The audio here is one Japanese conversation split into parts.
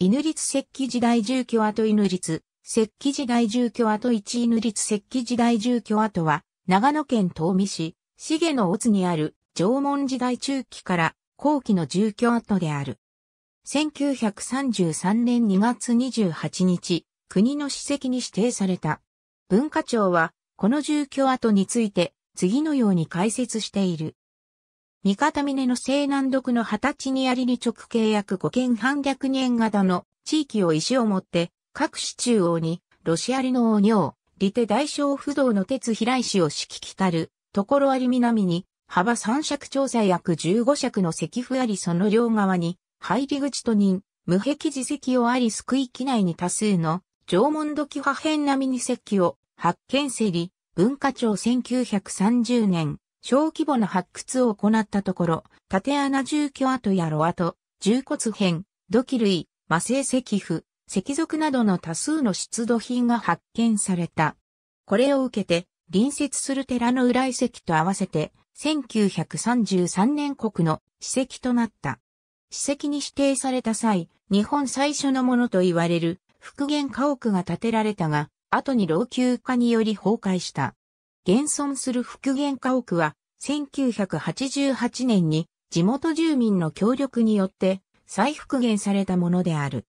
犬立石器時代住居跡犬立、石器時代住居跡一犬立石器時代住居跡は、長野県東美市、茂野大津にある縄文時代中期から後期の住居跡である。1933年2月28日、国の史跡に指定された。文化庁は、この住居跡について、次のように解説している。三方峰の西南独の二十地にありに直契約五軒半に年型の地域を石を持って、各市中央に、ロシアリの王尿、利手大将不動の鉄平石を敷き来たる、ところあり南に、幅三尺調査約十五尺の石符ありその両側に、入り口と人、無壁自石をあり救い機内に多数の、縄文土器破片並みに石器を、発見せり、文化庁1930年、小規模な発掘を行ったところ、縦穴住居跡や炉跡、重骨片、土器類、魔性石符、石属などの多数の出土品が発見された。これを受けて、隣接する寺の裏遺跡と合わせて、1933年国の史跡となった。史跡に指定された際、日本最初のものと言われる復元家屋が建てられたが、後に老朽化により崩壊した。現存する復元家屋は、1988年に地元住民の協力によって再復元されたものである。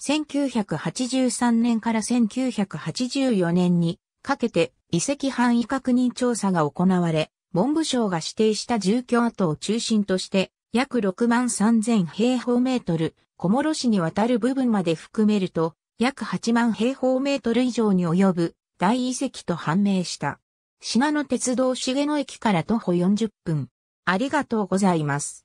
1983年から1984年にかけて遺跡範囲確認調査が行われ、文部省が指定した住居跡を中心として約6万3000平方メートル、小諸市にわたる部分まで含めると約8万平方メートル以上に及ぶ大遺跡と判明した。信濃の鉄道重野駅から徒歩40分。ありがとうございます。